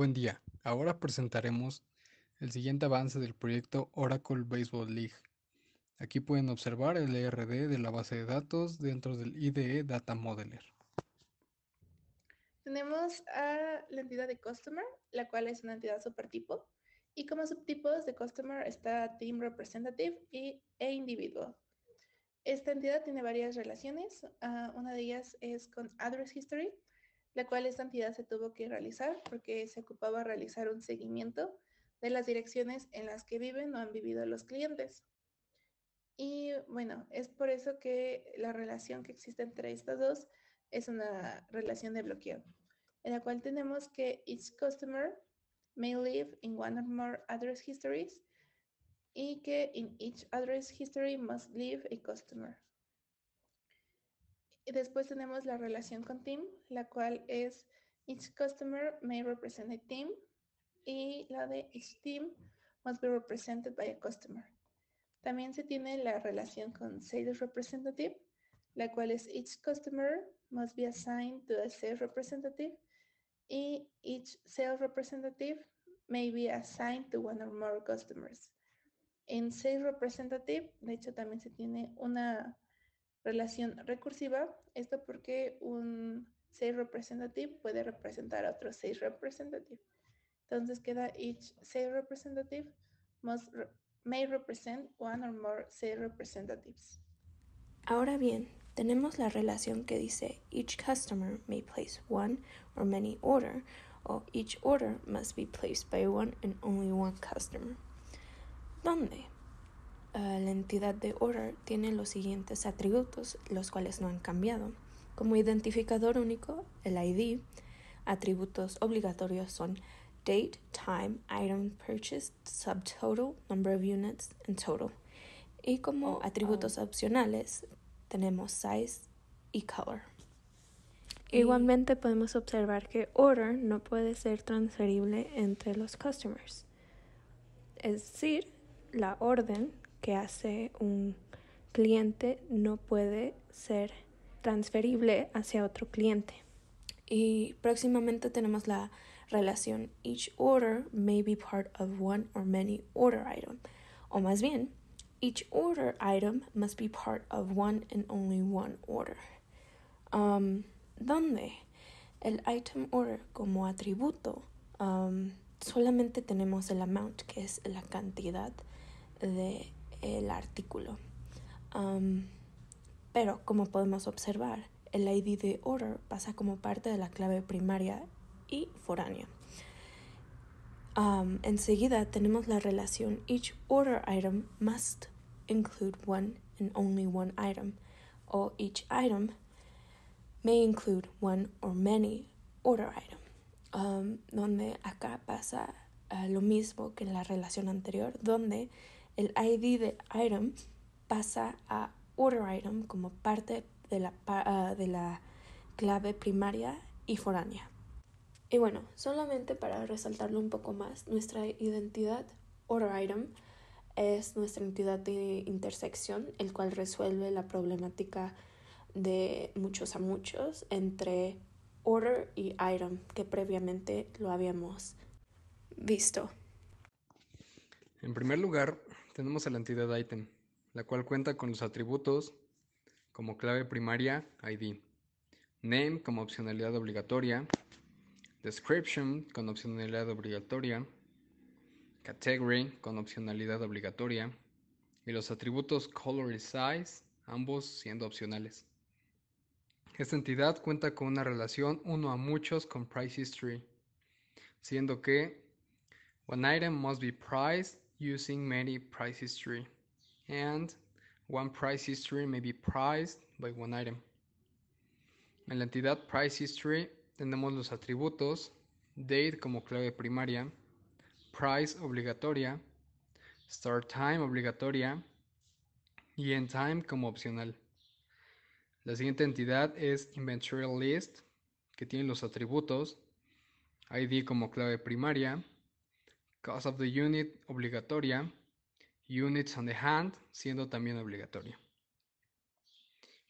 Buen día. Ahora presentaremos el siguiente avance del proyecto Oracle Baseball League. Aquí pueden observar el ERD de la base de datos dentro del IDE Data Modeler. Tenemos a la entidad de Customer, la cual es una entidad supertipo. Y como subtipos de Customer está Team Representative y, e Individual. Esta entidad tiene varias relaciones. Ah, una de ellas es con Address History, la cual esta entidad se tuvo que realizar porque se ocupaba realizar un seguimiento de las direcciones en las que viven o han vivido los clientes. Y bueno, es por eso que la relación que existe entre estas dos es una relación de bloqueo, en la cual tenemos que each customer may live in one or more address histories y que in each address history must live a customer. Y Después tenemos la relación con team, la cual es each customer may represent a team y la de each team must be represented by a customer. También se tiene la relación con sales representative, la cual es each customer must be assigned to a sales representative y each sales representative may be assigned to one or more customers. En sales representative, de hecho, también se tiene una relación recursiva, esto porque un 6 representative puede representar a otro 6 representative. Entonces queda each 6 representative must may represent one or more 6 representatives. Ahora bien, tenemos la relación que dice each customer may place one or many order o each order must be placed by one and only one customer. ¿Dónde? Ah, la entidad de Order tiene los siguientes atributos, los cuales no han cambiado. Como identificador único, el ID, atributos obligatorios son date, time, item purchased, subtotal, number of units, and total. Y como oh, atributos oh. opcionales tenemos size y color. Igualmente podemos observar que order no puede ser transferible entre los customers. Es decir, la orden que hace un cliente no puede ser transferible hacia otro cliente. Y próximamente tenemos la relación each order may be part of one or many order item. O más bien, each order item must be part of one and only one order. Um, el item order como atributo. Um, solamente tenemos el amount, que es la cantidad de el artículo. pero, como podemos observar, el ID de order pasa como parte de la clave primaria y foránea. enseguida tenemos la relación each order item must include one and only one item, o each item may include one or many order item, donde acá pasa ah, lo mismo que en la relación anterior, donde el ID de item pasa a order item como parte de la, ah, de la clave primaria y foránea. Y bueno, solamente para resaltarlo un poco más, nuestra identidad order item es nuestra entidad de intersección, el cual resuelve la problemática de muchos a muchos entre order y item, que previamente lo habíamos visto. En primer lugar, tenemos a la entidad item, la cual cuenta con los atributos como clave primaria ID, name como opcionalidad obligatoria, description con opcionalidad obligatoria, category con opcionalidad obligatoria y los atributos color y size, ambos siendo opcionales. Esta entidad cuenta con una relación uno a muchos con price history, siendo que one item must be priced using many price history, and one price history may be priced by one item. En la entidad price history tenemos los atributos date como clave primaria, price obligatoria, start time obligatoria y end time como opcional. La siguiente entidad es inventory list que tiene los atributos ID como clave primaria, Cost of the unit obligatoria. Units on the hand siendo también obligatoria.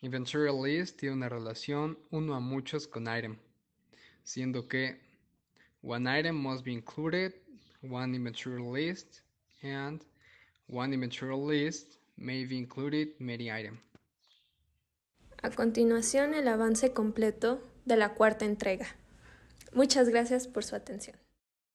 Inventory list tiene una relación uno a muchos con item, siendo que one item must be included, one inventory list, and one inventory list may be included many item. A continuación el avance completo de la cuarta entrega. Muchas gracias por su atención.